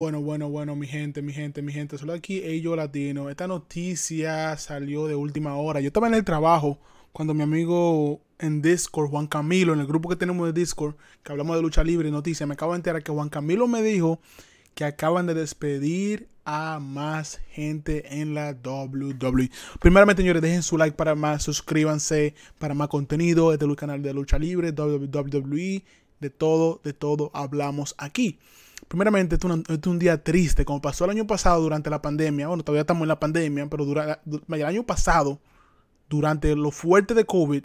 Bueno, bueno, bueno, mi gente, mi gente, mi gente, solo aquí ellos latino. Esta noticia salió de última hora. Yo estaba en el trabajo cuando mi amigo en Discord, Juan Camilo, en el grupo que tenemos de Discord, que hablamos de lucha libre y noticia, me acabo de enterar que Juan Camilo me dijo que acaban de despedir a más gente en la WWE. Primeramente, señores, dejen su like para más, suscríbanse para más contenido. Este es el canal de lucha libre, WWE, de todo, de todo hablamos aquí primeramente, es, un, día triste, como pasó el año pasado durante la pandemia. Bueno, todavía estamos en la pandemia, pero dura, el año pasado, durante lo fuerte de COVID,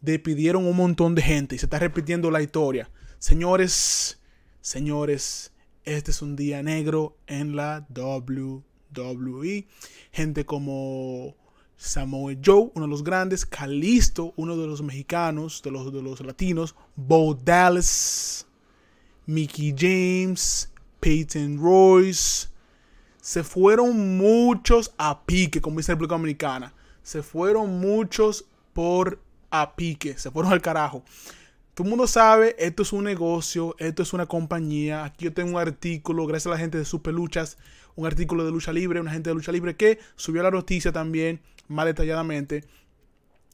despidieron un montón de gente y se está repitiendo la historia. Señores, señores, este es un día negro en la WWE. Gente como Samuel Joe, uno de los grandes, Calisto, uno de los mexicanos, de los, de los latinos, Bo Dallas Mickey James, Peyton Royce. Se fueron muchos a pique, como dice la República Dominicana. Se fueron muchos por a pique, se fueron al carajo. Todo el mundo sabe, esto es un negocio, esto es una compañía. Aquí yo tengo un artículo, gracias a la gente de Superluchas, un artículo de lucha libre, una gente de lucha libre que subió la noticia también más detalladamente.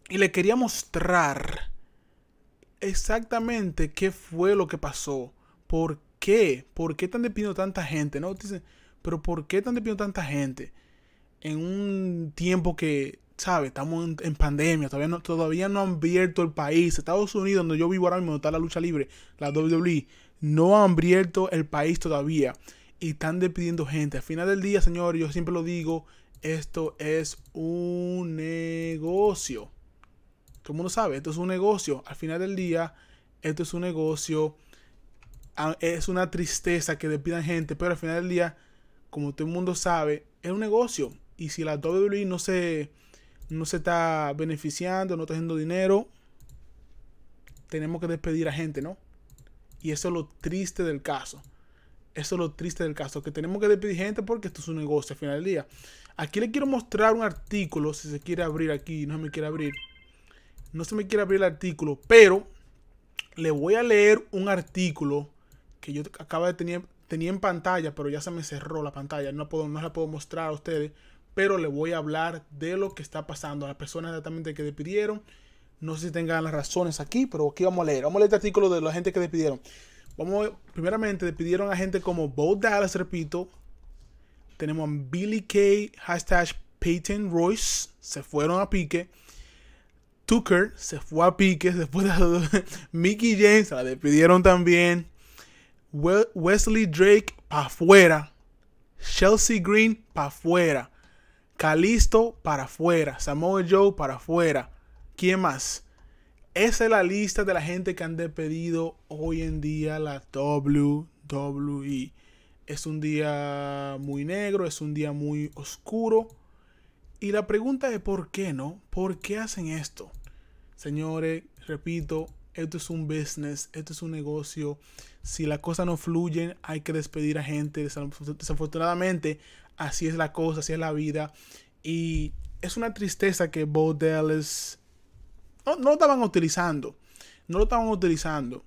Y le quería mostrar exactamente qué fue lo que pasó. ¿por qué? ¿Por qué están despidiendo tanta gente? ¿No? pero ¿por qué están despidiendo tanta gente? En un tiempo que, ¿sabes? Estamos en, pandemia, todavía no, han abierto el país. Estados Unidos, donde yo vivo ahora mismo, está la lucha libre, la WWE, no han abierto el país todavía. Y están despidiendo gente. Al final del día, señor, yo siempre lo digo, esto es un negocio. Todo el sabe, esto es un negocio. Al final del día, esto es un negocio es una tristeza que despidan gente, pero al final del día, como todo el mundo sabe, es un negocio. Y si la WWE no se, no se está beneficiando, no está haciendo dinero, tenemos que despedir a gente, ¿no? Y eso es lo triste del caso. Eso es lo triste del caso, que tenemos que despedir gente porque esto es un negocio al final del día. Aquí le quiero mostrar un artículo, si se quiere abrir aquí, no se me quiere abrir. No se me quiere abrir el artículo, pero le voy a leer un artículo que yo acaba de tener, tenía en pantalla, pero ya se me cerró la pantalla, no, puedo, no la puedo mostrar a ustedes, pero le voy a hablar de lo que está pasando, a las personas exactamente que despidieron. No sé si tengan las razones aquí, pero aquí vamos a leer. Vamos a leer este artículo de la gente que despidieron. Vamos, primeramente, despidieron a gente como Bo Dallas, repito. Tenemos a Billy Kay, hashtag Peyton Royce, se fueron a pique. Tucker se fue a pique después de Mickey James, la despidieron también. Wesley Drake para afuera. Chelsea Green para afuera. Calisto para afuera. Samoa Joe para afuera. ¿Quién más? Esa es la lista de la gente que han despedido hoy en día la WWE. Es un día muy negro, es un día muy oscuro. Y la pregunta es por qué no, por qué hacen esto. Señores, repito, esto es un business, esto es un negocio si las cosas no fluyen, hay que despedir a gente. Desafortunadamente, así es la cosa, así es la vida. Y es una tristeza que Bo Dallas no, lo estaban utilizando. No lo estaban utilizando.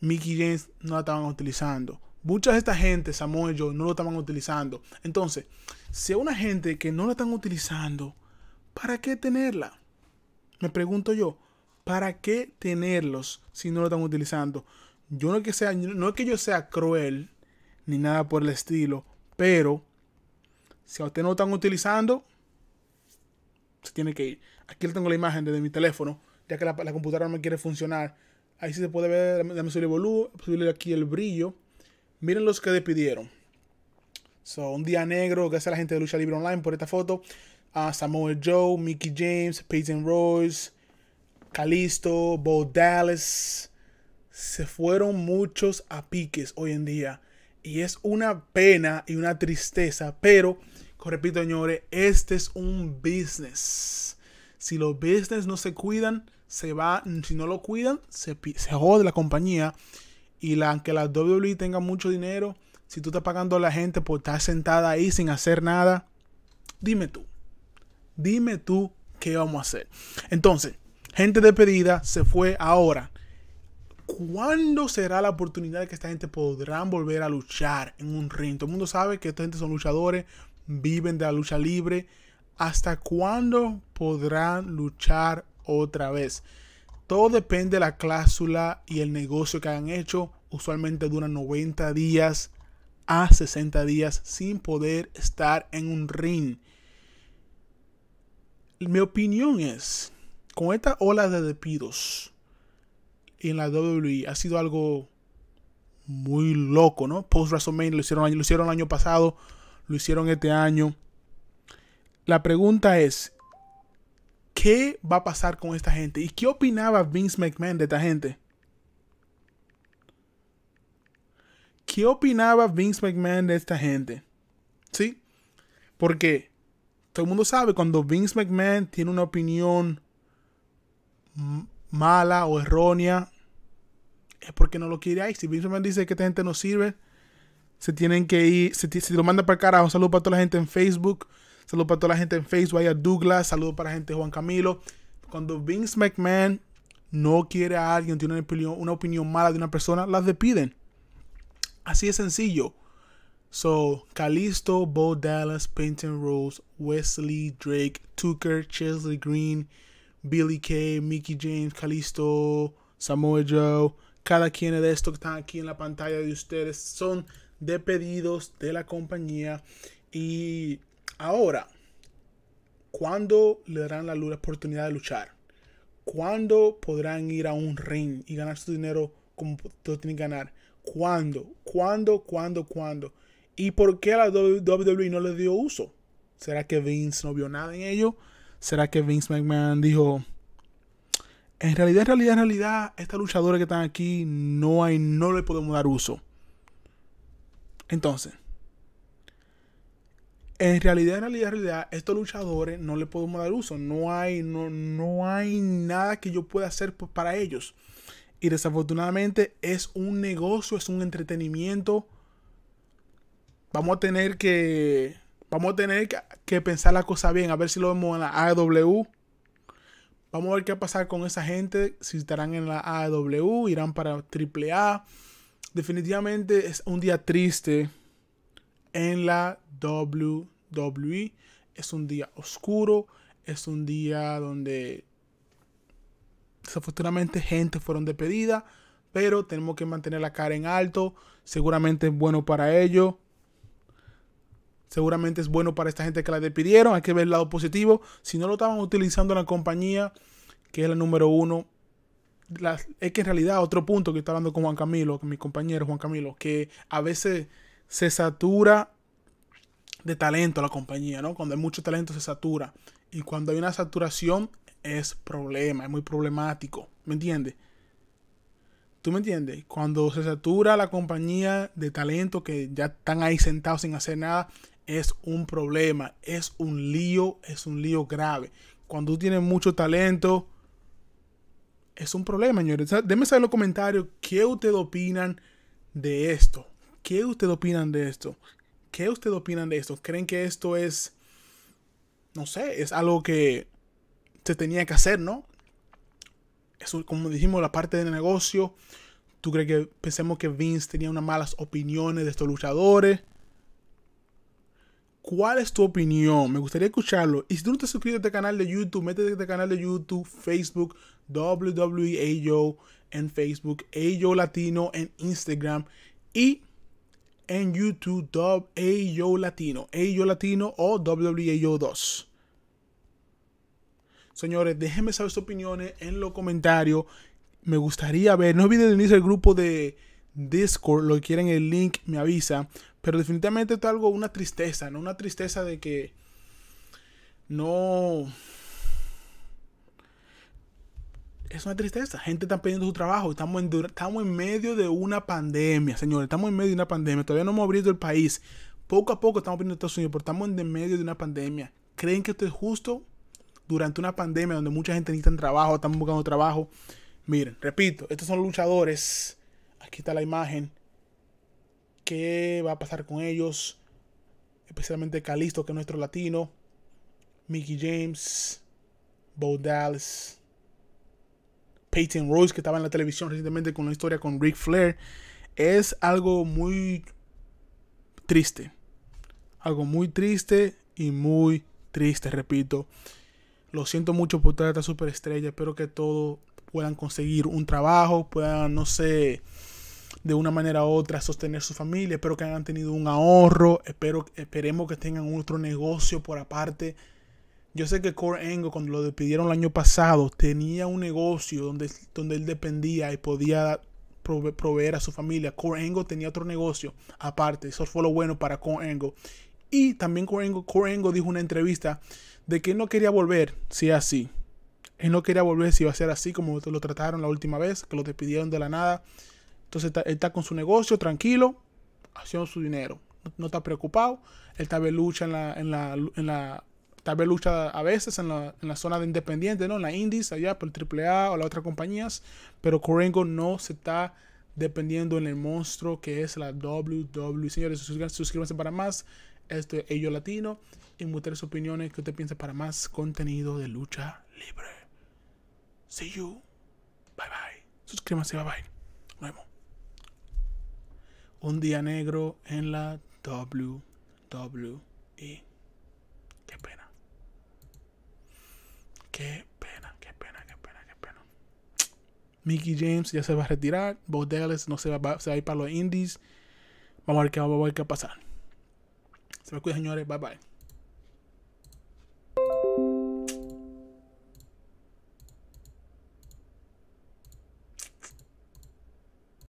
Mickey James no lo estaban utilizando. Mucha de esta gente, Samuel y yo, no lo estaban utilizando. Entonces, si una gente que no la están utilizando, ¿para qué tenerla? Me pregunto yo, ¿para qué tenerlos si no lo están utilizando? Yo no es que sea, no que yo sea cruel ni nada por el estilo, pero si a usted no lo están utilizando, se tiene que ir. Aquí tengo la imagen desde mi teléfono, ya que la, computadora no me quiere funcionar. Ahí sí se puede ver, la el volumen, subirle aquí el brillo. Miren los que le pidieron. So, un día negro, gracias a la gente de Lucha Libre Online por esta foto. Ah, Samuel Joe, Mickey James, Peyton Royce, Calisto, Bo Dallas, se fueron muchos a piques hoy en día. Y es una pena y una tristeza, pero, repito señores, este es un business. Si los business no se cuidan, se va, si no lo cuidan, se, jode la compañía. Y la, aunque la WWE tenga mucho dinero, si tú estás pagando a la gente por estar sentada ahí sin hacer nada, dime tú, dime tú qué vamos a hacer. Entonces, gente despedida se fue ahora. ¿Cuándo será la oportunidad que esta gente podrá volver a luchar en un ring? Todo el mundo sabe que esta gente son luchadores, viven de la lucha libre. ¿Hasta cuándo podrán luchar otra vez? Todo depende de la cláusula y el negocio que han hecho. Usualmente duran 90 días a 60 días sin poder estar en un ring. Mi opinión es, con esta ola de despidos, en la WWE ha sido algo muy loco, ¿no? Post WrestleMania lo hicieron, lo hicieron el año pasado, lo hicieron este año. La pregunta es, ¿qué va a pasar con esta gente? ¿Y qué opinaba Vince McMahon de esta gente? ¿Qué opinaba Vince McMahon de esta gente? ¿Sí? Porque todo el mundo sabe, cuando Vince McMahon tiene una opinión mala o errónea es porque no lo quiere ahí. Si Vince McMahon dice que esta gente no sirve, se tienen que ir. Se, lo manda para el carajo. saludo para toda la gente en Facebook. saludo para toda la gente en Facebook. a Douglas. saludo para la gente Juan Camilo. Cuando Vince McMahon no quiere a alguien, tiene una opinión, mala de una persona, las despiden. Así de sencillo. So, Calisto, Bo Dallas, Peyton Rose, Wesley, Drake, Tucker, Chesley Green, Billy Kay, Mickey James, Calisto, Samoa Joe, cada quien de estos que están aquí en la pantalla de ustedes son de pedidos de la compañía. Y ahora, ¿cuándo le darán la, oportunidad de luchar? ¿Cuándo podrán ir a un ring y ganar su dinero como todos tienen que ganar? ¿Cuándo? ¿Cuándo? ¿Cuándo? ¿Cuándo? ¿Y por qué la WWE no le dio uso? ¿Será que Vince no vio nada en ello? ¿Será que Vince McMahon dijo, en realidad, en realidad, en realidad, estas luchadores que están aquí no hay, no le podemos dar uso. Entonces, en realidad, en realidad, en realidad, estos luchadores no le podemos dar uso. No hay, no, no hay nada que yo pueda hacer pues, para ellos. Y desafortunadamente es un negocio, es un entretenimiento. Vamos a tener que, vamos a tener que, que pensar la cosa bien, a ver si lo vemos en la AW Vamos a ver qué va a pasar con esa gente, si estarán en la AW, irán para AAA. Definitivamente es un día triste en la WWE. Es un día oscuro, es un día donde desafortunadamente gente fueron despedida. pero tenemos que mantener la cara en alto. Seguramente es bueno para ellos Seguramente es bueno para esta gente que la despidieron. Hay que ver el lado positivo. Si no lo estaban utilizando en la compañía, que es la número uno, es que en realidad otro punto que está hablando con Juan Camilo, con mi compañero Juan Camilo, que a veces se satura de talento la compañía, ¿no? Cuando hay mucho talento se satura. Y cuando hay una saturación es problema, es muy problemático. ¿Me entiendes? ¿Tú me entiendes? Cuando se satura la compañía de talento que ya están ahí sentados sin hacer nada, es un problema, es un lío, es un lío grave. Cuando tú tienes mucho talento, es un problema, señores. Deme saber en los comentarios qué ustedes opinan de esto. ¿Qué ustedes opinan de esto? ¿Qué ustedes opinan de esto? ¿Creen que esto es, no sé, es algo que se tenía que hacer, no? como dijimos, la parte del negocio. ¿Tú crees que pensemos que Vince tenía unas malas opiniones de estos luchadores? ¿Cuál es tu opinión? Me gustaría escucharlo. Y si tú no te has suscrito a este canal de YouTube, métete a este canal de YouTube, Facebook, WWAO en Facebook, Ayo Latino en Instagram y en YouTube, Ayo Latino, Ayo Latino o WAO2. Señores, déjenme saber sus opiniones en los comentarios. Me gustaría ver, no olviden unirse al grupo de Discord, lo quieren el link, me avisa pero definitivamente esto es algo, una tristeza, ¿no? Una tristeza de que no... Es una tristeza. Gente está perdiendo su trabajo. Estamos en, estamos en medio de una pandemia, señores. Estamos en medio de una pandemia. Todavía no hemos abierto el país. Poco a poco estamos abriendo Estados Unidos, pero estamos en medio de una pandemia. ¿Creen que esto es justo? Durante una pandemia donde mucha gente necesita trabajo, estamos buscando trabajo. Miren, repito, estos son luchadores. Aquí está la imagen qué va a pasar con ellos, especialmente Calisto, que es nuestro latino, Mickey James, Bo Dallas, Peyton Royce, que estaba en la televisión recientemente con la historia con Ric Flair, es algo muy triste. Algo muy triste y muy triste, repito. Lo siento mucho por toda esta superestrella. Espero que todos puedan conseguir un trabajo, puedan, no sé, de una manera u otra sostener su familia. Espero que hayan tenido un ahorro. Espero, esperemos que tengan otro negocio por aparte. Yo sé que Core Engo, cuando lo despidieron el año pasado, tenía un negocio donde, donde él dependía y podía proveer a su familia. Core Engo tenía otro negocio aparte. Eso fue lo bueno para Core Engo. Y también Core Engo, dijo en una entrevista de que no quería volver si así. Él no quería volver si iba a ser así como lo trataron la última vez, que lo despidieron de la nada. Entonces está, él está con su negocio tranquilo, haciendo su dinero. No, está preocupado. Él tal vez lucha en la, en la, lucha a veces en la, zona de independiente, ¿no? En la Indies, allá por el AAA o las otras compañías. Pero Corengo no se está dependiendo en el monstruo que es la WWE. Señores, suscríbanse, para más. Esto es Ello Latino. Y muchas sus opiniones que usted piensa para más contenido de lucha libre. See you. Bye bye. Suscríbanse. Bye bye. Nos un día negro en la WWE. Qué pena. Qué pena, qué pena, qué pena, qué pena. Mickey James ya se va a retirar. Bo no se va, a ir para los indies. Vamos a ver qué a, ver qué va a pasar. Se me cuida, señores. Bye bye.